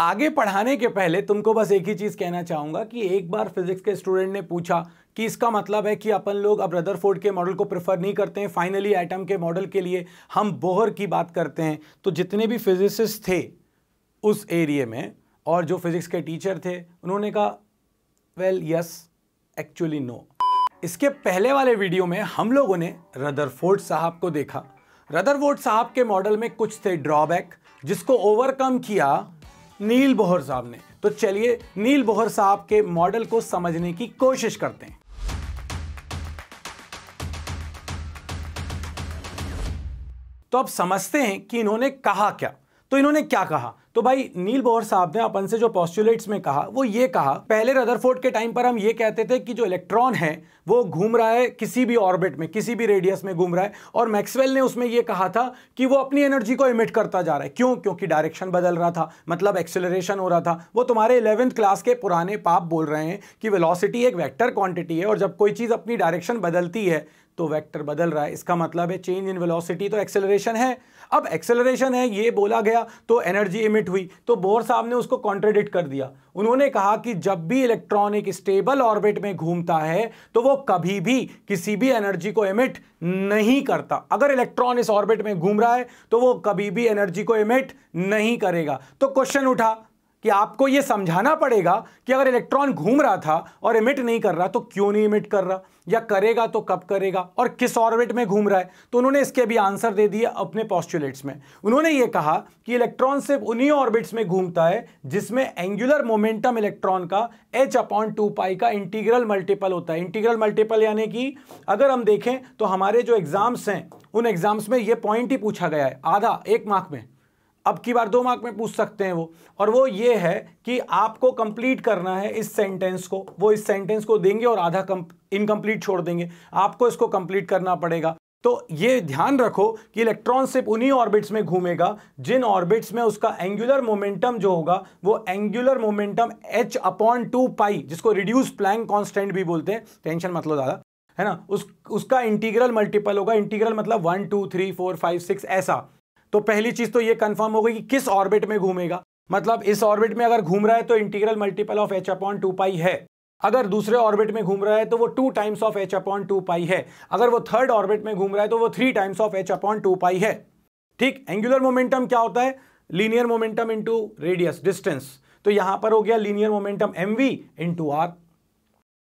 आगे पढ़ाने के पहले तुमको बस एक ही चीज़ कहना चाहूंगा कि एक बार फिजिक्स के स्टूडेंट ने पूछा कि इसका मतलब है कि अपन लोग अब रदरफोर्ड के मॉडल को प्रेफर नहीं करते हैं फाइनली एटम के मॉडल के लिए हम बोहर की बात करते हैं तो जितने भी फिजिसिस्ट थे उस एरिए में और जो फिज़िक्स के टीचर थे उन्होंने कहा वेल यस एक्चुअली नो इसके पहले वाले वीडियो में हम लोगों ने रदरफोर्ड साहब को देखा रदरफोर्ड साहब के मॉडल में कुछ थे ड्रॉबैक जिसको ओवरकम किया नील बोहर साहब ने तो चलिए नील बोहर साहब के मॉडल को समझने की कोशिश करते हैं तो अब समझते हैं कि इन्होंने कहा क्या तो इन्होंने क्या कहा तो भाई नील बोहर साहब ने अपन से जो पॉस्टुलेट्स में कहा वो ये कहा पहले रदरफोर्ड के टाइम पर हम ये कहते थे कि जो इलेक्ट्रॉन है वो घूम रहा है किसी भी ऑर्बिट में किसी भी रेडियस में घूम रहा है और मैक्सवेल ने उसमें यह कहा था कि वो अपनी एनर्जी को इमिट करता जा रहा है क्यों क्योंकि डायरेक्शन बदल रहा था मतलब एक्सेलरेशन हो रहा था वो तुम्हारे इलेवेंथ क्लास के पुराने पाप बोल रहे हैं कि वेलोसिटी एक वैक्टर क्वांटिटी है और जब कोई चीज़ अपनी डायरेक्शन बदलती है तो वेक्टर बदल रहा है इसका मतलब है चेंज इन वेलोसिटी तो एक्सेलरेशन है अब एक्सेलरेशन है ये बोला गया तो एनर्जी इमिट हुई तो बोर साहब ने उसको कॉन्ट्रेडिक्ट कर दिया उन्होंने कहा कि जब भी इलेक्ट्रॉन एक स्टेबल ऑर्बिट में घूमता है तो वो कभी भी किसी भी एनर्जी को इमिट नहीं करता अगर इलेक्ट्रॉन इस ऑर्बिट में घूम रहा है तो वो कभी भी एनर्जी को इमिट नहीं करेगा तो क्वेश्चन उठा कि आपको यह समझाना पड़ेगा कि अगर इलेक्ट्रॉन घूम रहा था और इमिट नहीं कर रहा तो क्यों नहीं इमिट कर रहा या करेगा तो कब करेगा और किस ऑर्बिट में घूम रहा है तो उन्होंने इसके भी आंसर दे दिए अपने पॉस्टुलेट्स में उन्होंने ये कहा कि इलेक्ट्रॉन सिर्फ उन्हीं ऑर्बिट्स में घूमता है जिसमें एंगुलर मोमेंटम इलेक्ट्रॉन का एच अपॉन टू पाई का इंटीग्रल मल्टीपल होता है इंटीग्रल मल्टीपल यानी कि अगर हम देखें तो हमारे जो एग्जाम्स हैं उन एग्जाम्स में ये पॉइंट ही पूछा गया है आधा एक मार्क में अब की बार दो मार्क में पूछ सकते हैं वो और वो ये है कि आपको कंप्लीट करना है इस सेंटेंस को वो इस सेंटेंस को देंगे और आधा इनकम्प्लीट छोड़ देंगे आपको इसको कंप्लीट करना पड़ेगा तो ये ध्यान रखो कि इलेक्ट्रॉन सिर्फ उन्हीं ऑर्बिट्स में घूमेगा जिन ऑर्बिट्स में उसका एंगुलर मोमेंटम जो होगा वो angular momentum H upon two pi जिसको रिड्यूस प्लैंग कांस्टेंट भी बोलते हैं टेंशन मतलब ज़्यादा है ना उस उसका इंटीग्रल मल्टीपल होगा इंटीग्रल मतलब one two three four five six ऐसा तो पहली चीज तो ये कंफर्म हो गई कि किस ऑर्बिट में घूमेगा मतलब इस ऑर्बिट में अगर घूम रहा है तो integral multiple of H upon two pi है अगर दूसरे ऑर्बिट में घूम रहा है तो वो two times of H upon two pi है अगर वो थर्ड ऑर्बिट में घूम रहा है तो वो three times of H upon two pi है ठीक एंगुलर मोमेंटम क्या होता है linear momentum into radius distance तो यहां पर हो गया linear momentum M V into R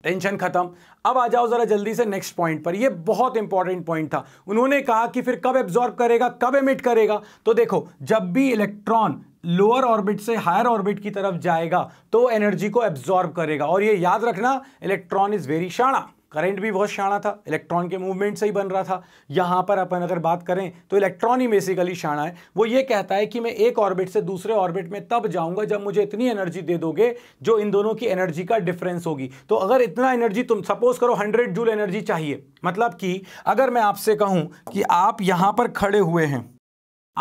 tension खत्म अब आ जाओ जरा जल्दी से नेक्स्ट पॉइंट पर ये बहुत इंपॉर्टेंट पॉइंट था उन्होंने कहा कि फिर कब एब्जॉर्ब करेगा कब एमिट करेगा तो देखो जब भी इलेक्ट्रॉन लोअर ऑर्बिट से हायर ऑर्बिट की तरफ जाएगा तो एनर्जी को एब्जॉर्ब करेगा और ये याद रखना इलेक्ट्रॉन इज वेरी शाणा करंट भी बहुत शाणा था इलेक्ट्रॉन के मूवमेंट से ही बन रहा था यहाँ पर अपन अगर बात करें तो इलेक्ट्रॉन ही बेसिकली शाणा है वो ये कहता है कि मैं एक ऑर्बिट से दूसरे ऑर्बिट में तब जाऊँगा जब मुझे इतनी एनर्जी दे दोगे जो इन दोनों की एनर्जी का डिफरेंस होगी तो अगर इतना एनर्जी तुम सपोज करो हंड्रेड जूल एनर्जी चाहिए मतलब कि अगर मैं आपसे कहूँ कि आप यहाँ पर खड़े हुए हैं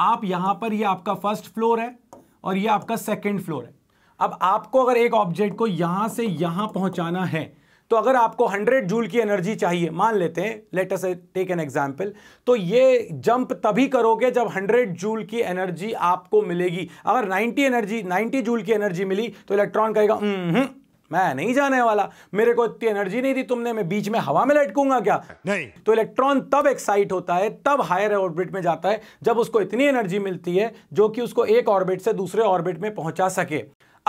आप यहाँ पर ये यह आपका फर्स्ट फ्लोर है और ये आपका सेकेंड फ्लोर है अब आपको अगर एक ऑब्जेक्ट को यहाँ से यहाँ पहुँचाना है तो अगर आपको 100 जूल की एनर्जी चाहिए मान लेते हैं अस टेक एन एग्जाम्पल तो ये जंप तभी करोगे जब 100 जूल की एनर्जी आपको मिलेगी अगर 90 एनर्जी 90 जूल की एनर्जी मिली तो इलेक्ट्रॉन कहेगा मैं नहीं जाने वाला मेरे को इतनी एनर्जी नहीं थी तुमने मैं बीच में हवा में लटकूंगा क्या नहीं तो इलेक्ट्रॉन तब एक्साइट होता है तब हायर ऑर्बिट में जाता है जब उसको इतनी एनर्जी मिलती है जो कि उसको एक ऑर्बिट से दूसरे ऑर्बिट में पहुंचा सके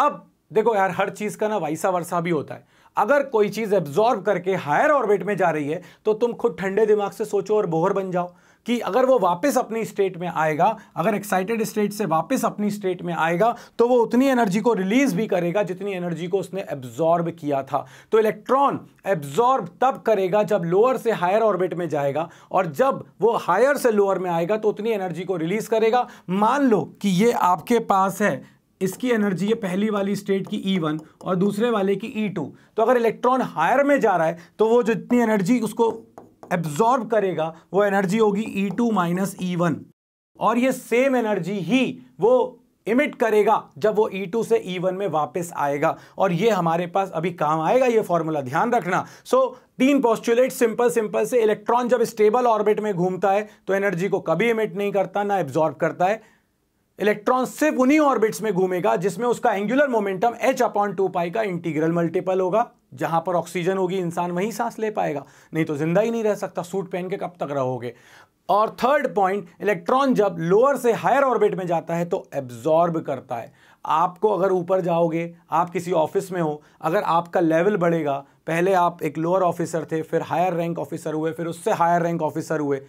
अब देखो यार हर चीज का ना वैसा वर्षा भी होता है अगर कोई चीज़ एब्जॉर्ब करके हायर ऑर्बिट में जा रही है तो तुम खुद ठंडे दिमाग से सोचो और बोहर बन जाओ कि अगर वो वापस अपनी स्टेट में आएगा अगर एक्साइटेड स्टेट से वापस अपनी स्टेट में आएगा तो वो उतनी एनर्जी को रिलीज भी करेगा जितनी एनर्जी को उसने एब्जॉर्ब किया था तो इलेक्ट्रॉन एब्जॉर्ब तब करेगा जब लोअर से हायर ऑर्बिट में जाएगा और जब वो हायर से लोअर में आएगा तो उतनी एनर्जी को रिलीज करेगा मान लो कि ये आपके पास है इसकी एनर्जी है पहली वाली स्टेट की ई e वन और दूसरे वाले की ई e टू तो अगर इलेक्ट्रॉन हायर में जा रहा है तो वो जितनी एनर्जी उसको एब्जॉर्ब करेगा वो एनर्जी होगी E two minus E one और ये सेम एनर्जी ही वो इमिट करेगा जब वो E2 से E1 में वापस आएगा और ये हमारे पास अभी काम आएगा ये फॉर्मूला ध्यान रखना सो so, तीन पॉस्टुलेट सिंपल सिंपल से इलेक्ट्रॉन जब स्टेबल ऑर्बिट में घूमता है तो एनर्जी को कभी इमिट नहीं करता ना एब्जॉर्ब करता है इलेक्ट्रॉन सिर्फ उन्हीं ऑर्बिट्स में घूमेगा जिसमें उसका angular momentum H upon two pi का इंटीग्रल मल्टीपल होगा जहां पर ऑक्सीजन होगी इंसान वहीं सांस ले पाएगा नहीं तो जिंदा ही नहीं रह सकता सूट पहन के कब तक रहोगे और थर्ड पॉइंट इलेक्ट्रॉन जब लोअर से हायर ऑर्बिट में जाता है तो एब्जॉर्ब करता है आपको अगर ऊपर जाओगे आप किसी ऑफिस में हो अगर आपका लेवल बढ़ेगा पहले आप एक लोअर ऑफिसर थे फिर हायर रैंक ऑफिसर हुए फिर उससे हायर रैंक ऑफिसर हुए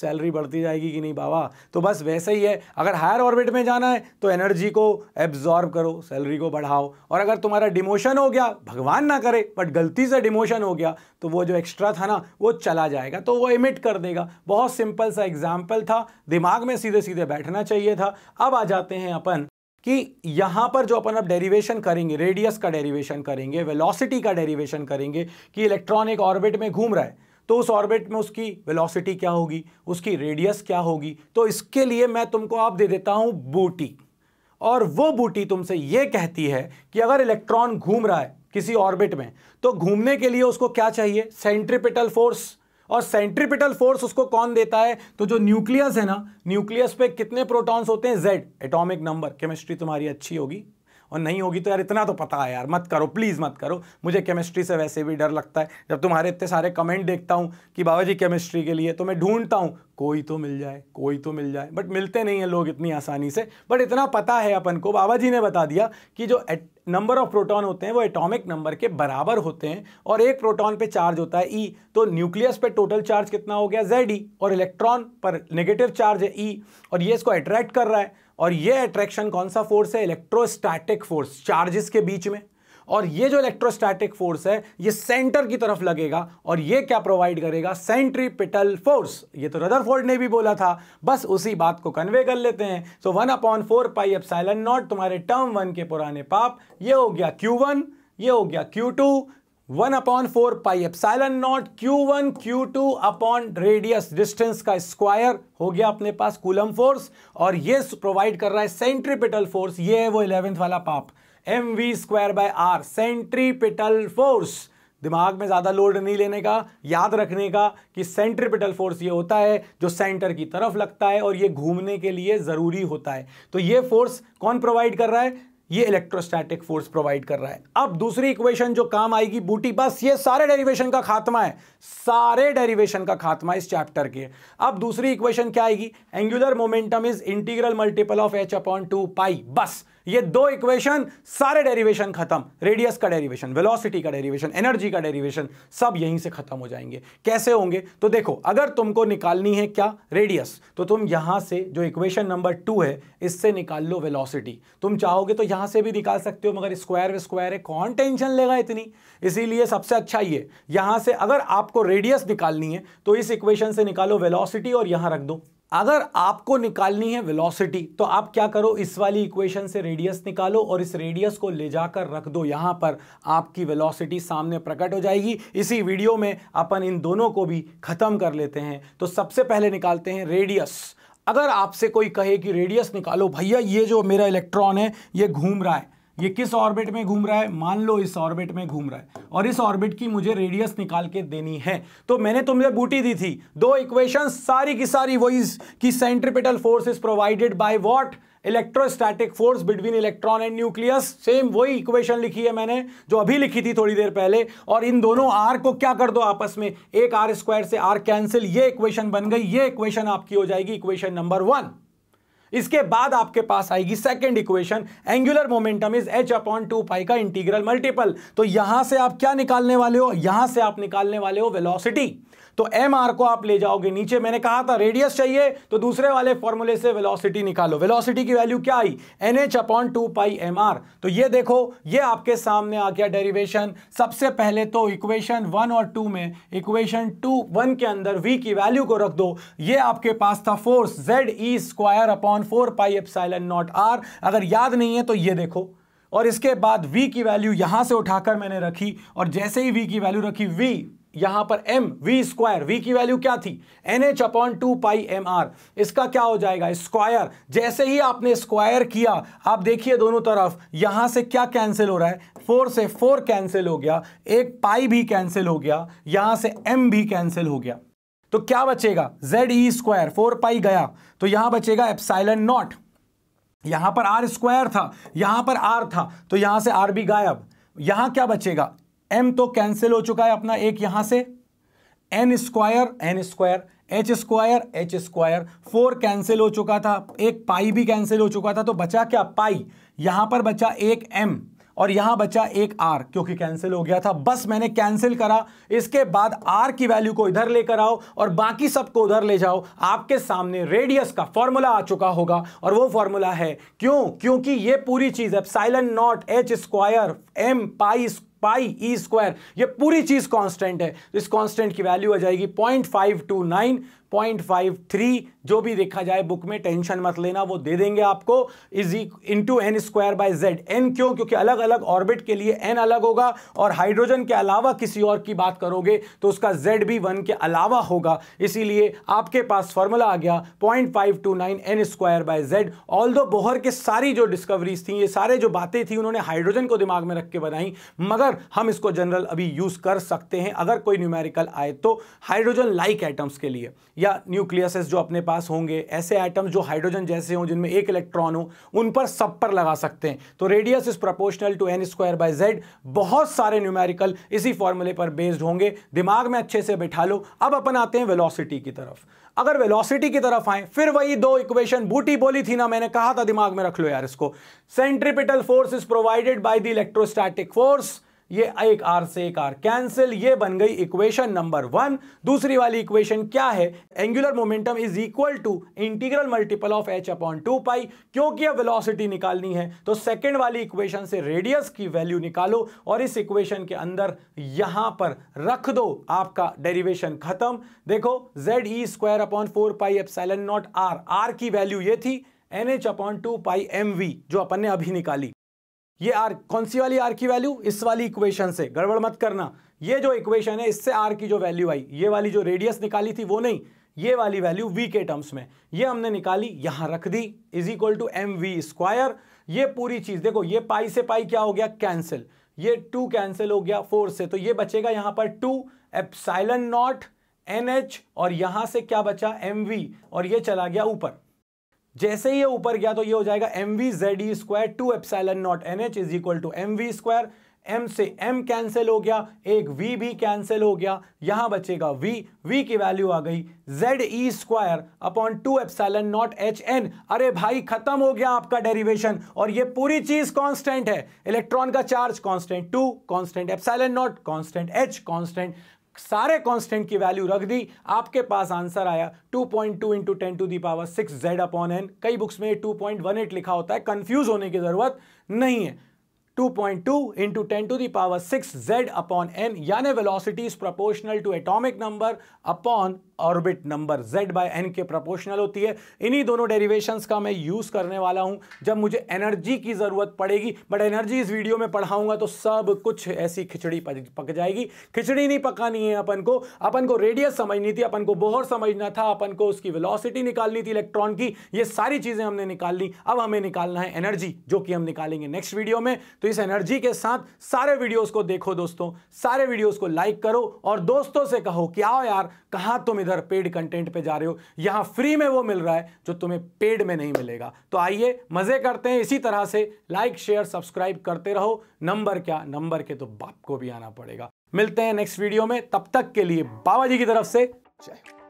सैलरी बढ़ती जाएगी कि नहीं बाबा तो बस वैसे ही है अगर हायर ऑर्बिट में जाना है तो एनर्जी को एब्जॉर्ब करो सैलरी को बढ़ाओ और अगर तुम्हारा डिमोशन हो गया भगवान ना करे बट गलती से डिमोशन हो गया तो वो जो एक्स्ट्रा था ना वो चला जाएगा तो वो इमिट कर देगा बहुत सिंपल सा एग्जाम्पल था दिमाग में सीधे सीधे बैठना चाहिए था अब आ जाते हैं अपन कि यहाँ पर जो अपन अब डेरिवेशन करेंगे रेडियस का डेरिवेशन करेंगे वेलोसिटी का डेरिवेशन करेंगे कि इलेक्ट्रॉन एक ऑर्बिट में घूम रहा है तो उस ऑर्बिट में उसकी वेलोसिटी क्या होगी उसकी रेडियस क्या होगी तो इसके लिए मैं तुमको आप दे देता हूं बूटी और वो बूटी तुमसे ये कहती है कि अगर इलेक्ट्रॉन घूम रहा है किसी ऑर्बिट में तो घूमने के लिए उसको क्या चाहिए सेंट्रिपिटल फोर्स और सेंट्रिपिटल फोर्स उसको कौन देता है तो जो न्यूक्लियस है ना न्यूक्लियस पे कितने प्रोटॉन्स होते हैं जेड एटॉमिक नंबर केमिस्ट्री तुम्हारी अच्छी होगी और नहीं होगी तो यार इतना तो पता है यार मत करो प्लीज़ मत करो मुझे केमिस्ट्री से वैसे भी डर लगता है जब तुम्हारे इतने सारे कमेंट देखता हूँ कि बाबा जी केमिस्ट्री के लिए तो मैं ढूंढता हूँ कोई तो मिल जाए कोई तो मिल जाए बट मिलते नहीं हैं लोग इतनी आसानी से बट इतना पता है अपन को बाबा जी ने बता दिया कि जो नंबर ऑफ प्रोटॉन होते हैं वो एटॉमिक नंबर के बराबर होते हैं और एक प्रोटॉन पे चार्ज होता है ई e, तो न्यूक्लियस पे टोटल चार्ज कितना हो गया जेड ई e, और इलेक्ट्रॉन पर नेगेटिव चार्ज है ई e। और ये इसको अट्रैक्ट कर रहा है और ये अट्रैक्शन कौन सा फोर्स है इलेक्ट्रोस्टैटिक फोर्स चार्जेस के बीच में और ये जो इलेक्ट्रोस्टैटिक फोर्स है ये सेंटर की तरफ लगेगा और ये क्या प्रोवाइड करेगा सेंट्रीपिटल फोर्स ये तो रदरफोर्ड ने भी बोला था बस उसी बात को कन्वे कर लेते हैं so one upon four pi epsilon naught तुम्हारे टर्म वन के पुराने पाप ये हो गया क्यू वन ये हो गया Q two one upon four pi epsilon naught Q one Q two upon radius distance का स्क्वायर हो गया अपने पास कूलम फोर्स और ये प्रोवाइड कर रहा है सेंट्रीपिटल फोर्स ये है वो इलेवेंथ वाला पाप M we square by R centripetal force दिमाग में ज़्यादा लोड नहीं लेने का याद रखने का कि सेंट्रीपिटल फोर्स ये होता है जो सेंटर की तरफ लगता है और ये घूमने के लिए ज़रूरी होता है तो ये फोर्स कौन प्रोवाइड कर रहा है ये इलेक्ट्रोस्टैटिक फोर्स प्रोवाइड कर रहा है अब दूसरी इक्वेशन जो काम आएगी बूटी बस ये सारे डेरिवेशन का खात्मा है सारे डेरिवेशन का खात्मा इस चैप्टर के अब दूसरी इक्वेशन क्या आएगी angular momentum is integral multiple of H upon two pi बस ये दो इक्वेशन सारे डेरिवेशन खत्म रेडियस का डेरिवेशन वेलोसिटी का डेरिवेशन एनर्जी का डेरिवेशन सब यहीं से खत्म हो जाएंगे कैसे होंगे तो देखो अगर तुमको निकालनी है क्या रेडियस तो तुम यहां से जो इक्वेशन नंबर टू है इससे निकाल लो वेलोसिटी तुम चाहोगे तो यहां से भी निकाल सकते हो मगर स्क्वायर स्क्वायर है कौन टेंशन लेगा इतनी इसीलिए सबसे अच्छा ये यहां से अगर आपको रेडियस निकालनी है तो इस इक्वेशन से निकालो वेलॉसिटी और यहां रख दो अगर आपको निकालनी है वेलोसिटी तो आप क्या करो इस वाली इक्वेशन से रेडियस निकालो और इस रेडियस को ले जाकर रख दो यहाँ पर आपकी वेलोसिटी सामने प्रकट हो जाएगी इसी वीडियो में अपन इन दोनों को भी ख़त्म कर लेते हैं तो सबसे पहले निकालते हैं रेडियस अगर आपसे कोई कहे कि रेडियस निकालो भैया ये जो मेरा इलेक्ट्रॉन है ये घूम रहा है ये किस ऑर्बिट में घूम रहा है मान लो इस ऑर्बिट में घूम रहा है और इस ऑर्बिट की मुझे रेडियस निकाल के देनी है तो मैंने तुमसे बूटी दी थी दो इक्वेशन सारी की सारी वही की centripetal force is provided by what electrostatic force between electron and nucleus same वही इक्वेशन लिखी है मैंने जो अभी लिखी थी थोड़ी देर पहले और इन दोनों आर को क्या कर दो आपस में एक आर स्क्वायर से आर कैंसिल ये इक्वेशन बन गई ये इक्वेशन आपकी हो जाएगी इक्वेशन नंबर वन इसके बाद आपके पास आएगी second equation angular momentum is H upon two pi का इंटीग्रल मल्टीपल तो यहां से आप क्या निकालने वाले हो यहां से आप निकालने वाले हो वेलोसिटी तो एम आर को आप ले जाओगे नीचे मैंने कहा था रेडियस चाहिए तो दूसरे वाले फॉर्मूले से वेलोसिटी निकालो वेलोसिटी की वैल्यू क्या आई N H upon two pi M R तो ये देखो ये आपके सामने आ गया डेरिवेशन सबसे पहले तो इक्वेशन वन और टू में इक्वेशन टू वन के अंदर वी की वैल्यू को रख दो ये आपके पास था फोर्स जेड ई square upon upon four pi epsilon naught R अगर याद नहीं है तो ये देखो और इसके बाद v की वैल्यू यहां से उठाकर मैंने रखी और जैसे ही v की वैल्यू रखी v यहां पर m v स्क्वायर v की वैल्यू क्या थी N H upon two pi M R इसका क्या हो जाएगा स्क्वायर जैसे ही आपने स्क्वायर किया आप देखिए दोनों तरफ यहां से क्या कैंसिल हो रहा है फोर से फोर कैंसिल हो गया एक पाई भी कैंसिल हो गया यहां से m भी कैंसिल हो गया तो क्या बचेगा जेड ई स्क्वायर फोर पाई गया तो यहां बचेगा एपसाइलन नॉट यहां पर आर स्क्वायर था यहां पर आर था तो यहां से आर भी गायब यहां क्या बचेगा एम तो कैंसिल हो चुका है अपना एक यहां से N square N square H square H square four cancel हो चुका था एक पाई भी कैंसिल हो चुका था तो बचा क्या पाई यहां पर बचा एक एम और यहां बचा एक आर क्योंकि कैंसिल हो गया था बस मैंने कैंसिल करा इसके बाद आर की वैल्यू को इधर लेकर आओ और बाकी सबको उधर ले जाओ आपके सामने रेडियस का फॉर्मूला आ चुका होगा और वो फॉर्मूला है क्यों क्योंकि ये पूरी चीज है epsilon naught h square m pi pi e square ये पूरी चीज कांस्टेंट है इस कांस्टेंट की वैल्यू आ जाएगी पॉइंट फाइव टू नाइन 0.53 जो भी देखा जाए बुक में टेंशन मत लेना वो दे देंगे आपको is to n square by z n क्यों क्योंकि अलग अलग ऑर्बिट के लिए एन अलग होगा और हाइड्रोजन के अलावा किसी और की बात करोगे तो उसका जेड भी वन के अलावा होगा इसीलिए आपके पास फॉर्मूला आ गया point five two nine n square by z all दो बोहर के सारी जो डिस्कवरीज थी ये सारे जो बातें थी उन्होंने हाइड्रोजन को दिमाग में रख के बनाई मगर हम इसको जनरल अभी यूज कर सकते हैं अगर कोई न्यूमेरिकल आए तो हाइड्रोजन लाइक एटम्स के लिए या न्यूक्लियसेस जो अपने पास होंगे ऐसे एटम्स जो हाइड्रोजन जैसे हों जिनमें एक इलेक्ट्रॉन हो उन पर सब पर लगा सकते हैं तो radius is proportional to n square by z बहुत सारे न्यूमेरिकल इसी फॉर्मूले पर बेस्ड होंगे दिमाग में अच्छे से बैठा लो अब अपन आते हैं वेलोसिटी की तरफ अगर वेलोसिटी की तरफ आए फिर वही दो इक्वेशन बूटी बोली थी ना मैंने कहा था दिमाग में रख लो यार इसको centripetal force is provided by the electrostatic force ये एक आर से एक आर कैंसिल ये बन गई इक्वेशन नंबर वन दूसरी वाली इक्वेशन क्या है angular momentum is equal to integral multiple of H upon two pi क्योंकि अब वेलोसिटी निकालनी है तो सेकेंड वाली इक्वेशन से रेडियस की वैल्यू निकालो और इस इक्वेशन के अंदर यहां पर रख दो आपका डेरिवेशन खत्म देखो जेड ई square upon four pi epsilon naught r r की वैल्यू ये थी N H upon two pi m v जो अपन ने अभी निकाली ये आर कौन सी वाली आर की वैल्यू इस वाली इक्वेशन से गड़बड़ मत करना ये जो इक्वेशन है इससे आर की जो वैल्यू आई ये वाली जो रेडियस निकाली थी वो नहीं ये वाली वैल्यू वी के टर्म्स में ये हमने निकाली यहां रख दी is equal to m we square ये पूरी चीज देखो ये पाई से पाई क्या हो गया कैंसिल ये टू कैंसिल हो गया फोर से तो ये बचेगा यहां पर two epsilon naught n h और यहां से क्या बचा एम वी और ये चला गया ऊपर जैसे ही ये ऊपर गया तो ये हो जाएगा m v z E square two epsilon naught n h is equal to m we square m से एम कैंसिल हो गया एक वी भी कैंसिल हो गया यहां बचेगा वी वी की वैल्यू आ गई जेड ई square upon two epsilon naught h n अरे भाई खत्म हो गया आपका डेरिवेशन और ये पूरी चीज कांस्टेंट है इलेक्ट्रॉन का charge constant two constant epsilon naught constant h constant सारे कांस्टेंट की वैल्यू रख दी आपके पास आंसर आया 2.2 point two into ten to the power six z upon n कई बुक्स में 2.18 लिखा होता है कंफ्यूज होने की जरूरत नहीं है 2.2 point two into ten to power six z upon n यानी velocity is proportional to atomic number upon orbit number z by n के प्रपोर्शनल होती है इन्हीं दोनों डेरिवेशंस का मैं यूज़ करने वाला हूं जब मुझे एनर्जी की ज़रूरत पड़ेगी बट एनर्जी इस वीडियो में पढ़ाऊंगा तो सब कुछ ऐसी खिचड़ी पक जाएगी खिचड़ी नहीं पकानी है अपन को अपन को रेडियस समझनी थी अपन को बोहर समझना था अपन को उसकी वेलोसिटी निकालनी थी इलेक्ट्रॉन की ये सारी चीज़ें हमने निकाल ली अब हमें निकालना है एनर्जी जो कि हम निकालेंगे नेक्स्ट वीडियो में तो इस एनर्जी के साथ सारे वीडियोज़ को देखो दोस्तों सारे वीडियोज़ को लाइक करो और दोस्तों से कहो कि आओ यार कहा तुम इधर पेड कंटेंट पे जा रहे हो यहां फ्री में वो मिल रहा है जो तुम्हें पेड में नहीं मिलेगा तो आइए मज़े करते हैं इसी तरह से लाइक शेयर सब्सक्राइब करते रहो नंबर क्या नंबर के तो बाप को भी आना पड़ेगा मिलते हैं नेक्स्ट वीडियो में तब तक के लिए बाबा जी की तरफ से जय